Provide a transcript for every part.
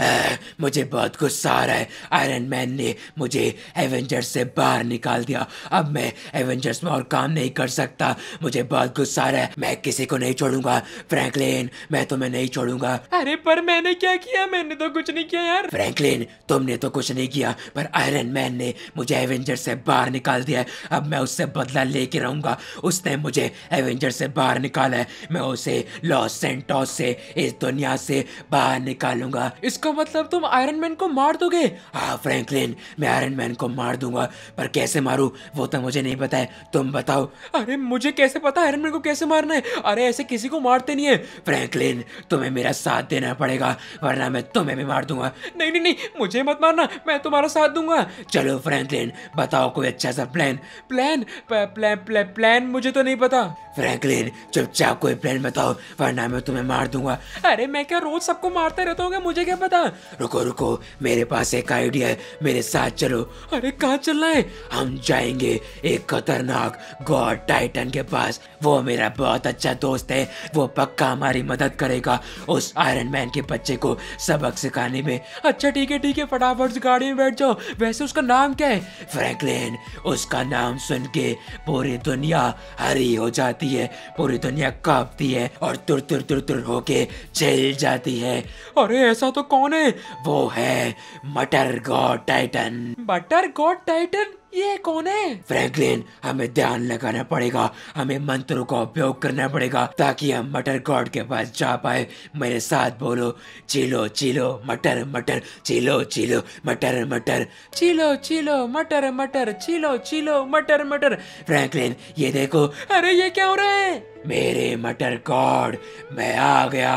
मुझे बहुत गुस्सा आ रहा है आयरन मैन ने मुझे एवेंजर्स से बाहर निकाल दिया अब मैं एवेंजर्स में और काम नहीं कर सकता मुझे बहुत गुस्सा आ रहा है मैं किसी को नहीं छोड़ूंगा फ्रैंकलिन मैं तुम्हें नहीं छोड़ूंगा अरे पर मैंने क्या किया मैंने तो कुछ नहीं किया यार फ्रैंकलिन तुमने तो कुछ नहीं किया पर आयरन मैन ने मुझे एवेंजर से बाहर निकाल दिया है अब मैं उससे बदला लेके रहूंगा उसने मुझे एवेंजर से बाहर निकाला है मैं उसे लॉस सेंटोस से इस दुनिया से बाहर निकालूंगा इसका इसका तो मतलब तुम आयरन मैन को मार दोगे हाँ फ्रैंकलिन मैं आयरन मैन को मार दूंगा पर कैसे मारू वो तो मुझे नहीं पता है तुम बताओ अरे मुझे कैसे पता आयरन मैन को कैसे मारना है अरे ऐसे किसी को मारते नहीं है फ्रैंकलिन तुम्हें मेरा साथ देना पड़ेगा वरना मैं तुम्हें भी मार दूंगा नहीं नहीं नहीं मुझे मत मारना मैं तुम्हारा साथ दूंगा चलो फ्रैंकलिन बताओ कोई अच्छा सा plan plan plan plan plan मुझे तो नहीं पता फ्रैंकलिन चुपचाप कोई प्लान बताओ वरना मैं तुम्हें मार दूंगा अरे मैं क्या रोज सबको मारते रहता हूँ मुझे क्या पता रुको रुको मेरे पास एक आइडिया है मेरे साथ चलो अरे कहाँ चलना है हम जाएंगे एक खतरनाक गॉड टाइटन के पास वो मेरा बहुत अच्छा दोस्त है वो पक्का हमारी मदद करेगा उस आयरन मैन के बच्चे को सबक सिखाने में अच्छा ठीक है ठीक है फटाफट गाड़ी में बैठ जाओ वैसे उसका नाम क्या है फ्रैंकलिन उसका नाम सुन के पूरी दुनिया हरी हो जाती है पूरी दुनिया कांपती है और तुर तुर तुर तुर होके चल जाती है अरे ऐसा तो कौन है वो है मटर गॉड टाइटन मटर गॉड टाइटन ये कौन है फ्रैंकलिन हमें ध्यान लगाना पड़ेगा हमें मंत्रों का उपयोग करना पड़ेगा ताकि हम मटर गॉड के पास जा पाए मेरे साथ बोलो चिलो चिलो मटर मटर चिलो चिलो मटर मटर चिलो चिलो मटर मटर चिलो चिलो मटर मटर फ्रैंकलिन ये देखो अरे ये क्या हो रहा है मेरे मटर कॉड मैं आ गया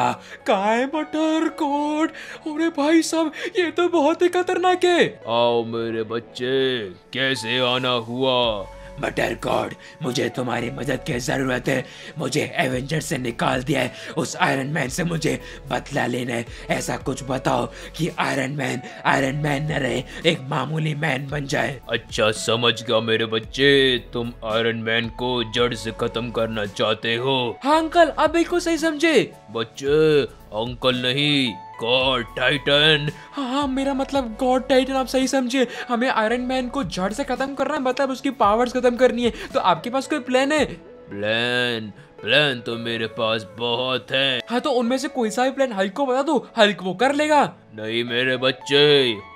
का है मटर कॉड अरे भाई साहब ये तो बहुत ही खतरनाक है आओ मेरे बच्चे कैसे आना हुआ बटर गॉड मुझे तुम्हारी मदद की ज़रूरत है मुझे एवेंजर से निकाल दिया है उस आयरन मैन से मुझे बदला लेना है ऐसा कुछ बताओ कि आयरन मैन आयरन मैन न रहे एक मामूली मैन बन जाए अच्छा समझ गया मेरे बच्चे तुम आयरन मैन को जड़ से खत्म करना चाहते हो हाँ अंकल आप बिल्कुल सही समझे बच्चे अंकल नहीं गॉड टाइटन हाँ मेरा मतलब गॉड टाइटन आप सही समझिए हमें आयरन मैन को जड़ से खत्म करना है मतलब उसकी पावर्स खत्म करनी है तो आपके पास कोई प्लान है प्लान प्लान तो मेरे पास बहुत है हाँ तो उनमें से कोई सा भी प्लान हल्क को बता दो हल्क वो कर लेगा नहीं मेरे बच्चे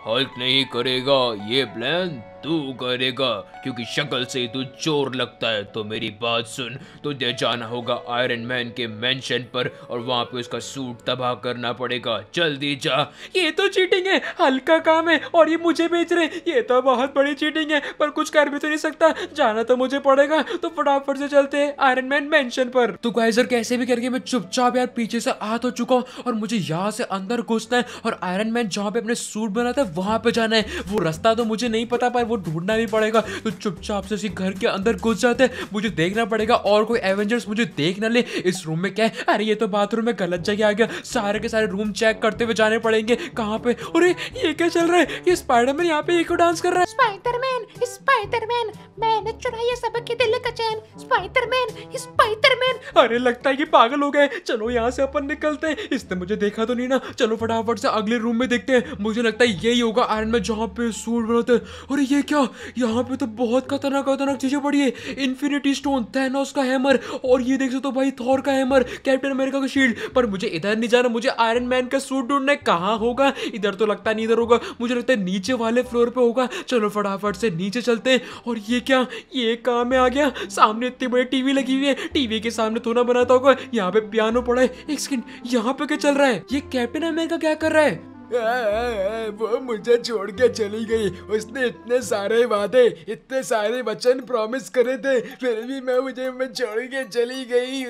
हल्क नहीं करेगा ये प्लान तू करेगा क्योंकि शक्ल से तू चोर लगता है तो मेरी बात सुन तुझे जाना होगा आयरन मैन के मेंशन पर और वहां पे उसका सूट तबाह करना पड़ेगा जल्दी जा ये तो चीटिंग है हल्का काम है और ये मुझे बेच रहे ये तो बहुत बड़ी चीटिंग है पर कुछ कर भी तो नहीं सकता जाना तो मुझे पड़ेगा तो फटाफट से चलते है आयरन मैन मैंशन पर तू तो गाइजर कैसे भी करके मैं चुपचाप यार पीछे से आ तो चुका हूँ और मुझे यहाँ से अंदर घुसना है और आयरन मैन जहाँ पे अपने सूट बना था वहाँ पे जाना है वो रास्ता तो मुझे नहीं पता पर वो ढूंढना भी पड़ेगा तो चुपचाप से उसी घर के अंदर घुस जाते हैं मुझे देखना पड़ेगा और कोई एवेंजर्स मुझे देख ना ले इस रूम में क्या है अरे ये तो बाथरूम में गलत जगह आ गया सारे के सारे रूम चेक करते हुए जाने पड़ेंगे कहाँ पे अरे ये क्या चल रहा है ये स्पाइडर मैन यहाँ पे एक डांस कर रहा है स्पाइडर मैन स्पाइडर मैन मैंने चुरा ये सबके दिल का चैन स्पाइडर मैन स्पाइडर मैन अरे लगता है कि पागल हो गए चलो यहाँ से अपन निकलते हैं इसने मुझे देखा तो नहीं ना चलो फटाफट से अगले अपने रूम में देखते हैं मुझे लगता है यही होगा आयरन मैन जहाँ पे सूट बनाते हैं अरे ये क्या यहाँ पे तो बहुत खतरनाक खतरनाक चीज़ें पड़ी है इन्फिनिटी स्टोन थैनोस का हैमर और ये देख सकते हो भाई थॉर का हैमर कैप्टन अमेरिका का शील्ड पर मुझे इधर नहीं जाना मुझे आयरन मैन का सूट ढूंढना है कहाँ होगा इधर तो लगता नहीं इधर होगा मुझे लगता है नीचे वाले फ्लोर पे होगा चलो फटाफट से नीचे चलते हैं और ये क्या ये काम में आ गया सामने इतनी बड़ी टीवी लगी हुई है टीवी के सामने थोड़ा बनाता होगा यहाँ पे पियानो पड़ा है एक सेकंड यहाँ पे क्या चल रहा है ये कैप्टन अमेरिका क्या कर रहा है वो मुझे छोड़ के चली गई उसने इतने सारे वादे इतने सारे वचन प्रॉमिस करे थे फिर भी मैं मुझे मैं छोड़ के चली गई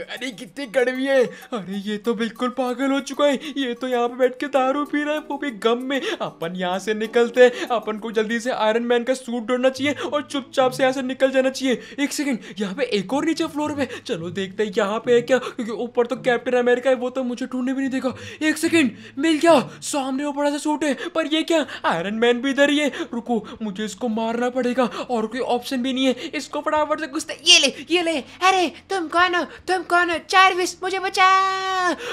अरे कितनी कड़वी है अरे ये तो बिल्कुल पागल हो चुका है ये तो यहाँ पे बैठ के दारू पी रहा है वो भी गम में अपन यहाँ से निकलते अपन को जल्दी से आयरन मैन का सूट ढूंढना चाहिए और चुपचाप से यहाँ से निकल जाना चाहिए एक सेकेंड यहाँ पे एक और नीचे फ्लोर पे चलो देखते हैं यहाँ पे है क्या क्योंकि ऊपर तो कैप्टन अमेरिका है वो तो मुझे ढूंढने भी नहीं देखा एक सेकेंड मिल गया सामने वो बड़ा सा सूट है पर ये क्या आयरन मैन भी इधर ही है रुको मुझे इसको मारना पड़ेगा और कोई ऑप्शन भी नहीं है इसको फटाफट से घुसते ये ले ये ले अरे तुम कौन हो तुम कौन हो चार्विस मुझे बचा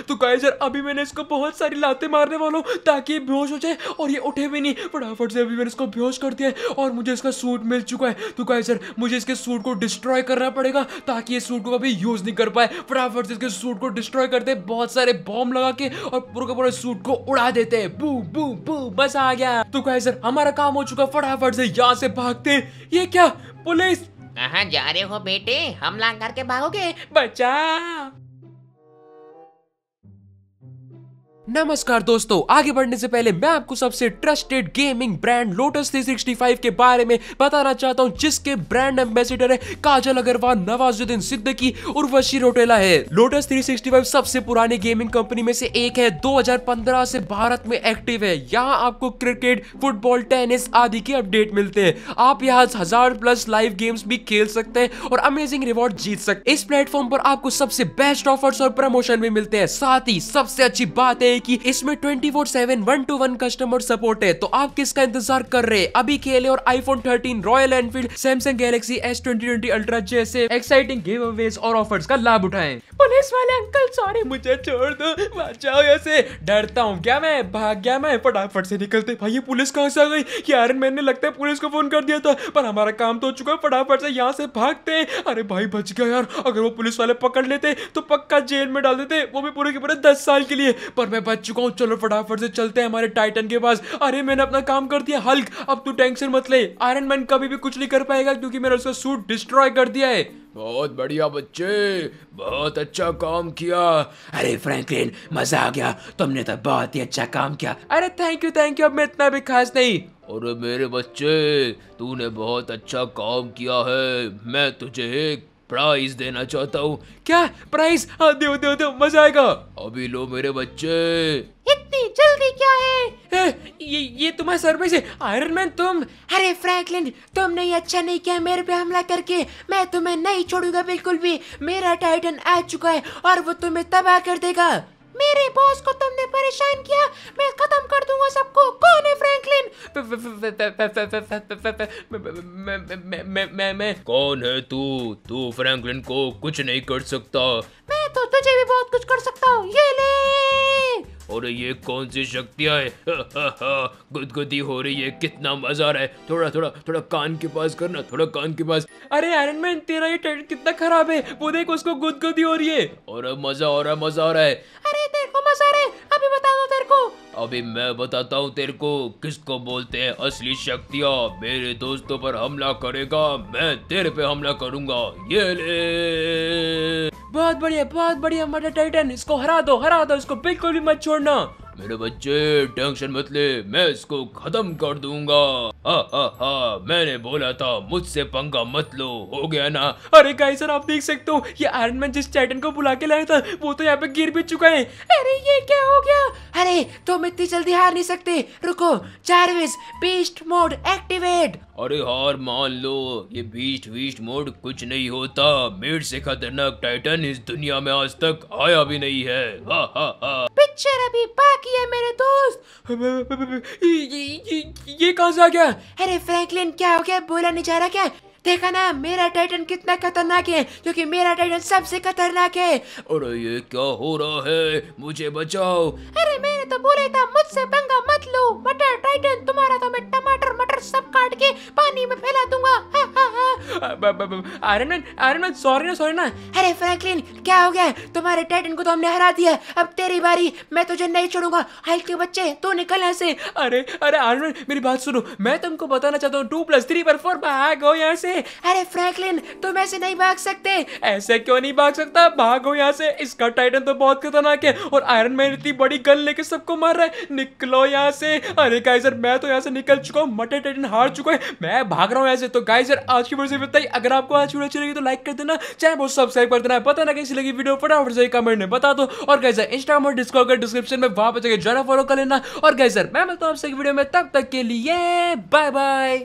तो गाइस यार अभी मैंने इसको बहुत सारी लातें मारने वाला हूँ ताकि ये बेहोश हो जाए और ये उठे भी नहीं फटाफट से अभी मैंने इसको बेहोश कर दिया है और मुझे इसका सूट मिल चुका है तो गाइस यार मुझे इसके सूट को डिस्ट्रॉय करना पड़ेगा ताकि ये सूट को कभी यूज़ नहीं कर पाए फटाफट से इसके सूट को डिस्ट्रॉय करते बहुत सारे बॉम्ब लगा के और पूरा का पूरा सूट को उड़ा देते हैं बू बू बू बस आ गया तो कहे सर हमारा काम हो चुका फटाफट से यहाँ से भागते ये क्या पुलिस कहाँ जा रहे हो बेटे हमला करके भागोगे बचा नमस्कार दोस्तों आगे बढ़ने से पहले मैं आपको सबसे ट्रस्टेड गेमिंग ब्रांड लोटस 365 के बारे में बताना चाहता हूं जिसके ब्रांड एम्बेसिडर है काजल अग्रवाल नवाजुद्दीन सिद्दकी उर्वशी रोटेला है लोटस 365 सबसे पुरानी गेमिंग कंपनी में से एक है 2015 से भारत में एक्टिव है यहाँ आपको क्रिकेट फुटबॉल टेनिस आदि के अपडेट मिलते हैं आप यहाँ हजार प्लस लाइव गेम्स भी खेल सकते हैं और अमेजिंग रिवॉर्ड जीत सकते इस प्लेटफॉर्म पर आपको सबसे बेस्ट ऑफर्स और प्रमोशन भी मिलते हैं साथ ही सबसे अच्छी बात है है कि इसमें twenty four seven one two one customer support है तो आप किसका इंतजार कर रहे हैं अभी खेले और iPhone thirteen Royal Enfield Samsung Galaxy S twenty twenty ultra जैसे एक्साइटिंग गेम अवेज और ऑफर का लाभ उठाए पुलिस वाले अंकल सॉरी मुझे छोड़ दो बचाओ ऐसे डरता हूँ क्या मैं भाग गया मैं फटाफट से निकलते भाई ये पुलिस कहाँ से आ गई यार मैंने लगता है पुलिस को फोन कर दिया था पर हमारा काम तो हो चुका है फटाफट से यहाँ से भागते हैं अरे भाई बच गया यार अगर वो पुलिस वाले पकड़ लेते तो पक्का जेल में डाल देते वो भी पूरे के पूरे दस साल के लिए पर मैं बच चुका हूँ चलो फटाफट से चलते हैं हमारे टाइटन के पास अरे मैंने अपना काम कर दिया हल्क अब तू टेंशन मत ले आयरन मैन कभी भी कुछ नहीं कर पाएगा क्योंकि मैंने उसका सूट डिस्ट्रॉय कर दिया है बहुत बढ़िया बच्चे बहुत अच्छा काम किया अरे फ्रैंकलिन मजा आ गया तुमने तो बहुत ही अच्छा काम किया अरे थैंक यू थैंक यू अब मैं इतना भी खास नहीं अरे मेरे बच्चे तूने बहुत अच्छा काम किया है मैं तुझे एक प्राइज देना चाहता हूँ क्या प्राइज हाँ दो दो मजा आएगा अभी लो मेरे बच्चे इतनी जल्दी क्या है ए, ये ये तुम्हारे सर में आयरन मैन तुम अरे फ्रैंकलिन तुमने ये अच्छा नहीं किया मेरे पे हमला करके मैं तुम्हें नहीं छोड़ूंगा बिल्कुल भी मेरा टाइटन आ चुका है और वो तुम्हें तबाह कर देगा मेरे बॉस को तुमने परेशान किया मैं खत्म कर दूंगा सबको कौन है फ्रैंकलिन कौन है तू तू फ्रैंकलिन को कुछ नहीं कर सकता मैं तो तुझे भी बहुत कुछ कर सकता हूँ ये ले और ये कौन सी शक्तियाँ है गुदगुदी हो रही है कितना मजा आ रहा है थोड़ा थोड़ा थोड़ा कान के पास करना थोड़ा कान के पास अरे आयरन मैन तेरा ये टेंट कितना खराब है वो देख उसको गुदगुदी हो रही है और मजा आ रहा है मजा आ रहा है अरे देखो मजा आ रहा है अभी बता दो तेरे को अभी मैं बताता हूँ तेरे को किसको बोलते हैं असली शक्तियाँ मेरे दोस्तों पर हमला करेगा मैं तेरे पे हमला करूंगा ये ले बहुत बढ़िया बहुत बढ़िया मटर टाइटन इसको हरा दो हरा दो इसको बिल्कुल भी मत छोड़ना मेरे बच्चे टेंशन मत ले मैं इसको खत्म कर दूंगा हा हा हाँ, मैंने बोला था मुझसे पंगा मत लो हो गया ना अरे गाइस सर आप देख सकते हो ये आयरन मैन जिस टाइटन को बुला के लाया था वो तो यहाँ पे गिर भी चुका है अरे ये क्या हो गया अरे तुम तो इतनी जल्दी हार नहीं सकते रुको चार्विस बीस्ट मोड एक्टिवेट अरे हार मान लो ये बीस्ट बीस्ट मोड कुछ नहीं होता मेड से खतरनाक टाइटन इस दुनिया में आज तक आया भी नहीं है हा हा हा पिक्चर अभी बाकी है मेरे दोस्त ये कहां से आ गया अरे फ्रैंकलिन क्या हो गया बोला नहीं जा रहा क्या देखा ना मेरा टाइटन कितना खतरनाक है क्योंकि मेरा टाइटन सबसे खतरनाक है अरे ये क्या हो रहा है मुझे बचाओ अरे मैंने तो बोला था मुझसे पंगा मत लो मटर टाइटन तुम्हारा तो मैं टमाटर मटर सब काट के पानी में फैला दूंगा Iron Man Iron Man sorry ना सॉरी ना अरे फ्रैंकलिन क्या हो गया तुम्हारे टाइटन को तो हमने हरा दिया अब तेरी बारी मैं तुझे नहीं छोड़ूंगा हल्के बच्चे तू निकल ऐसे अरे अरे आयरन मैन मेरी बात सुनो मैं तुमको बताना चाहता हूँ टू प्लस थ्री पर फोर भाग हो यहाँ से अरे फ्रैंकलिन तुम ऐसे नहीं भाग सकते ऐसे क्यों नहीं भाग सकता भागो यहाँ से इसका टाइटन तो बहुत खतरनाक है और आयरन मैन इतनी बड़ी गल लेके सबको मार रहा है निकलो यहाँ से अरे गाइजर मैं तो यहाँ से निकल चुका हूँ मटे टाइटन हार चुका है मैं भाग रहा हूँ ऐसे तो गाइजर आज की वीडियो से बताइए अगर आपको आज वीडियो अच्छी लगी तो लाइक कर देना चाहे को सब्सक्राइब कर देना पता ना कैसी लगी वीडियो फटाफट से कमेंट में बता दो और गाइजर इंस्टाग्राम और डिस्कॉर्ड का डिस्क्रिप्शन में वहां पर जाकर ज्यादा फॉलो कर लेना और गाइजर मैं मिलता हूँ आपसे वीडियो में तब तक के लिए बाय बाय